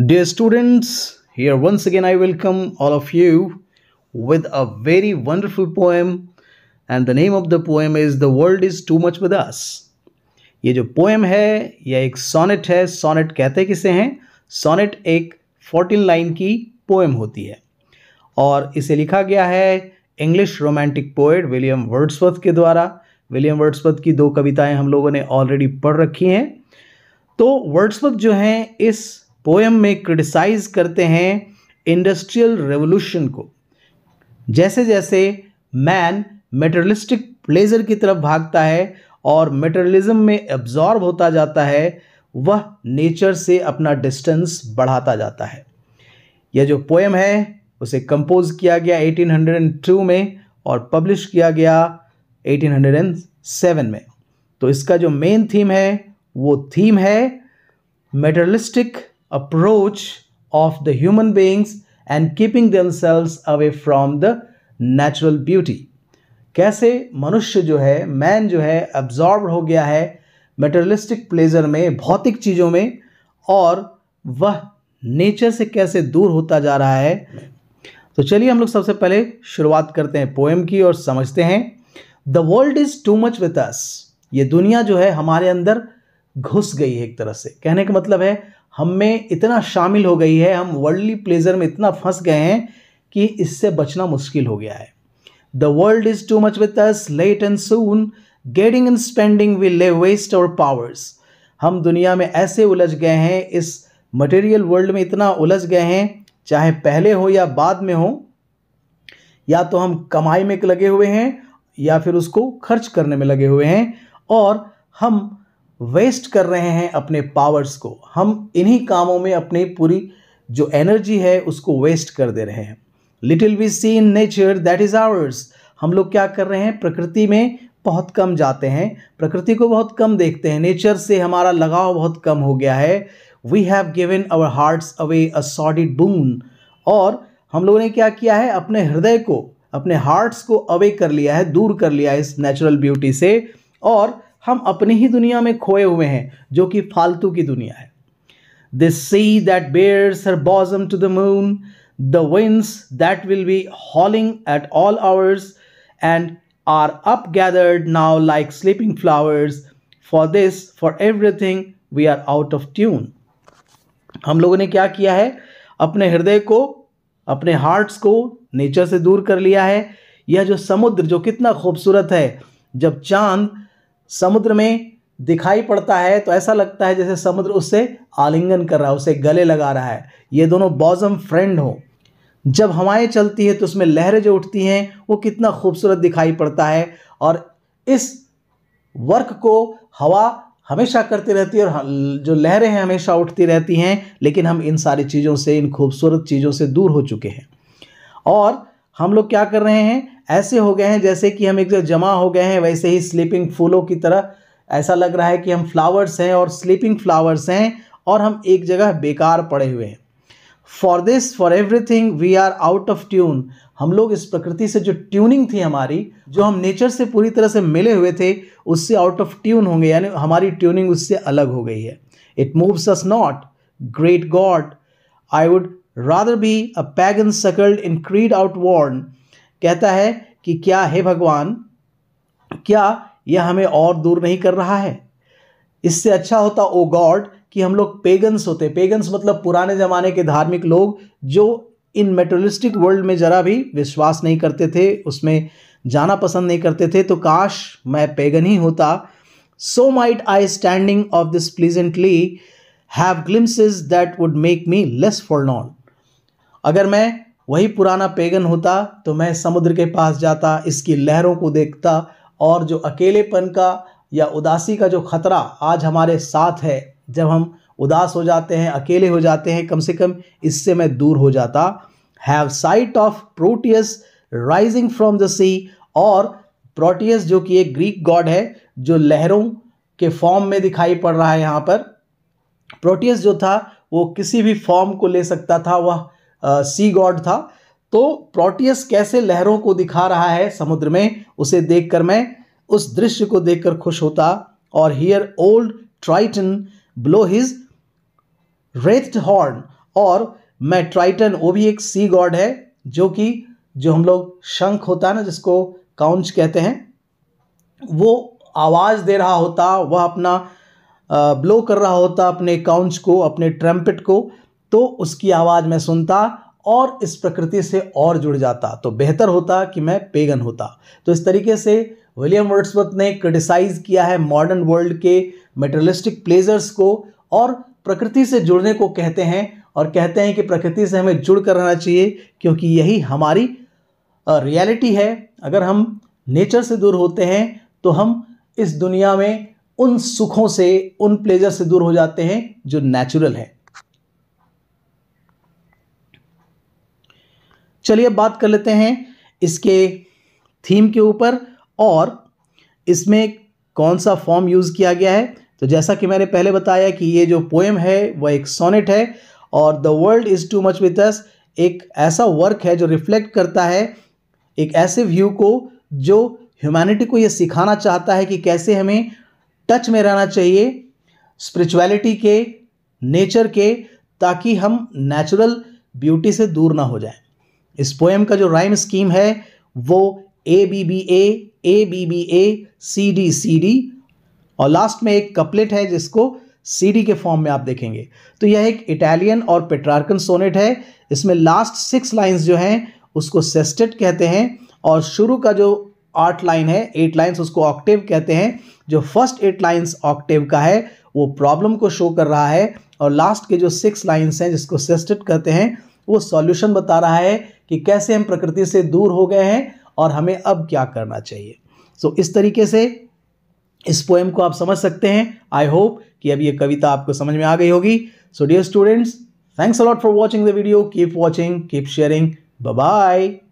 Day students here once again I welcome all of you with a very wonderful poem and the name of the poem is the world is too much With Us. ये जो poem है यह एक sonnet है sonnet कहते किसे हैं sonnet एक फोर्टीन लाइन की पोएम होती है और इसे लिखा गया है English romantic poet William Wordsworth के द्वारा विलियम वर्ड्सवर्थ की दो कविताएं हम लोगों ने ऑलरेडी पढ़ रखी हैं तो वर्ड्सवर्थ जो हैं इस पोएम में क्रिटिसाइज करते हैं इंडस्ट्रियल रेवोल्यूशन को जैसे जैसे मैन मेटरलिस्टिक प्लेजर की तरफ भागता है और मेटरलिज्म में एब्जॉर्ब होता जाता है वह नेचर से अपना डिस्टेंस बढ़ाता जाता है यह जो पोएम है उसे कंपोज किया गया 1802 में और पब्लिश किया गया 1807 में तो इसका जो मेन थीम है वो थीम है materialistic approach of the human beings and keeping themselves away from the natural beauty कैसे मनुष्य जो है मैन जो है अब्जॉर्ब हो गया है मेटरलिस्टिक प्लेजर में भौतिक चीज़ों में और वह नेचर से कैसे दूर होता जा रहा है तो चलिए हम लोग सबसे पहले शुरुआत करते हैं पोएम की और समझते हैं the world is too much with us ये दुनिया जो है हमारे अंदर घुस गई है एक तरह से कहने का मतलब है हम में इतना शामिल हो गई है हम वर्ल्डली प्लेजर में इतना फंस गए हैं कि इससे बचना मुश्किल हो गया है the world is too much with us late and soon getting and spending we lay waste our powers हम दुनिया में ऐसे उलझ गए हैं इस मटेरियल वर्ल्ड में इतना उलझ गए हैं चाहे पहले हो या बाद में हो या तो हम कमाई में लगे हुए हैं या फिर उसको खर्च करने में लगे हुए हैं और हम वेस्ट कर रहे हैं अपने पावर्स को हम इन्हीं कामों में अपनी पूरी जो एनर्जी है उसको वेस्ट कर दे रहे हैं little we see in nature that is ours हम लोग क्या कर रहे हैं प्रकृति में बहुत कम जाते हैं प्रकृति को बहुत कम देखते हैं नेचर से हमारा लगाव बहुत कम हो गया है we have given our hearts away a sordid boon और हम लोगों ने क्या किया है अपने हृदय को अपने हार्ट्स को अवे कर लिया है दूर कर लिया है इस नेचुरल ब्यूटी से और हम अपनी ही दुनिया में खोए हुए हैं जो कि फालतू की दुनिया है the sea that bares her bosom to the moon the winds that will be howling at all hours and are up gathered now like sleeping flowers for this for everything we are out of tune हम लोगों ने क्या किया है अपने हृदय को अपने हार्ट्स को नेचर से दूर कर लिया है यह जो समुद्र जो कितना खूबसूरत है जब चांद समुद्र में दिखाई पड़ता है तो ऐसा लगता है जैसे समुद्र उससे आलिंगन कर रहा है उसे गले लगा रहा है ये दोनों बॉजम फ्रेंड हो जब हवाएं चलती हैं तो उसमें लहरें जो उठती हैं वो कितना खूबसूरत दिखाई पड़ता है और इस वर्क को हवा हमेशा करती रहती है और जो लहरें हैं हमेशा उठती रहती हैं लेकिन हम इन सारी चीज़ों से इन खूबसूरत चीज़ों से दूर हो चुके हैं और हम लोग क्या कर रहे हैं ऐसे हो गए हैं जैसे कि हम एक जगह जमा हो गए हैं वैसे ही स्लीपिंग फूलों की तरह ऐसा लग रहा है कि हम फ्लावर्स हैं और स्लीपिंग फ्लावर्स हैं और हम एक जगह बेकार पड़े हुए हैं for this for everything we are out of tune हम लोग इस प्रकृति से जो ट्यूनिंग थी हमारी जो हम नेचर से पूरी तरह से मिले हुए थे उससे आउट ऑफ ट्यून होंगे यानी हमारी ट्यूनिंग उससे अलग हो गई है it moves us not great God I would rather be a pagan suckled in creed outworn कहता है कि क्या हे भगवान क्या यह हमें और दूर नहीं कर रहा है इससे अच्छा होता ओ गॉड कि हम लोग पेगन्स होते पेगन्स मतलब पुराने ज़माने के धार्मिक लोग जो इन मेटरलिस्टिक वर्ल्ड में ज़रा भी विश्वास नहीं करते थे उसमें जाना पसंद नहीं करते थे तो काश मैं पेगन ही होता so might I standing of this pleasantly have glimpses that would make me less forlorn अगर मैं वही पुराना पेगन होता तो मैं समुद्र के पास जाता इसकी लहरों को देखता और जो अकेलेपन का या उदासी का जो खतरा आज हमारे साथ है जब हम उदास हो जाते हैं अकेले हो जाते हैं कम से कम इससे मैं दूर हो जाता have sight of Proteus rising from the sea और प्रोटियस जो कि एक ग्रीक गॉड है जो लहरों के फॉर्म में दिखाई पड़ रहा है यहाँ पर प्रोटियस जो था वो किसी भी फॉर्म को ले सकता था वह सी गॉड था तो प्रोटियस कैसे लहरों को दिखा रहा है समुद्र में उसे देखकर मैं उस दृश्य को देखकर खुश होता और hear old Triton blow his wreath horn और मैं ट्राइटन वो भी एक सी गॉड है जो कि जो हम लोग शंख होता है ना जिसको काउंच कहते हैं वो आवाज़ दे रहा होता वह अपना ब्लो कर रहा होता अपने काउंच को अपने ट्रम्पेट को तो उसकी आवाज़ मैं सुनता और इस प्रकृति से और जुड़ जाता तो बेहतर होता कि मैं पेगन होता तो इस तरीके से विलियम वर्ड्सवर्थ ने क्रिटिसाइज़ किया है मॉडर्न वर्ल्ड के मेटरलिस्टिक प्लेजर्स को और प्रकृति से जुड़ने को कहते हैं और कहते हैं कि प्रकृति से हमें जुड़ कर रहना चाहिए क्योंकि यही हमारी रियलिटी है अगर हम नेचर से दूर होते हैं तो हम इस दुनिया में उन सुखों से उन प्लेजर से दूर हो जाते हैं जो नेचुरल है चलिए अब बात कर लेते हैं इसके थीम के ऊपर और इसमें कौन सा फॉर्म यूज़ किया गया है तो जैसा कि मैंने पहले बताया कि ये जो पोएम है वह एक सोनेट है और the world is too much with us एक ऐसा वर्क है जो रिफ्लेक्ट करता है एक ऐसे व्यू को जो ह्यूमैनिटी को ये सिखाना चाहता है कि कैसे हमें टच में रहना चाहिए स्पिरिचुअलिटी के नेचर के ताकि हम नेचुरल ब्यूटी से दूर ना हो जाएं इस पोएम का जो राइम स्कीम है वो A B B A A B B A C D C D और लास्ट में एक कपलेट है जिसको सी डी के फॉर्म में आप देखेंगे तो यह एक इटालियन और पेट्रार्कन सोनेट है इसमें लास्ट सिक्स लाइंस जो हैं उसको सेस्टेट कहते हैं और शुरू का जो आठ लाइन है एट लाइन्स उसको ऑक्टेव कहते हैं जो फर्स्ट एट लाइन्स ऑक्टेव का है वो प्रॉब्लम को शो कर रहा है और लास्ट के जो सिक्स लाइन्स हैं जिसको सेस्टेट कहते हैं वो सॉल्यूशन बता रहा है कि कैसे हम प्रकृति से दूर हो गए हैं और हमें अब क्या करना चाहिए सो so, इस तरीके से इस पोएम को आप समझ सकते हैं आई होप कि अब ये कविता आपको समझ में आ गई होगी so dear students thanks a lot for watching the video keep watching keep sharing bye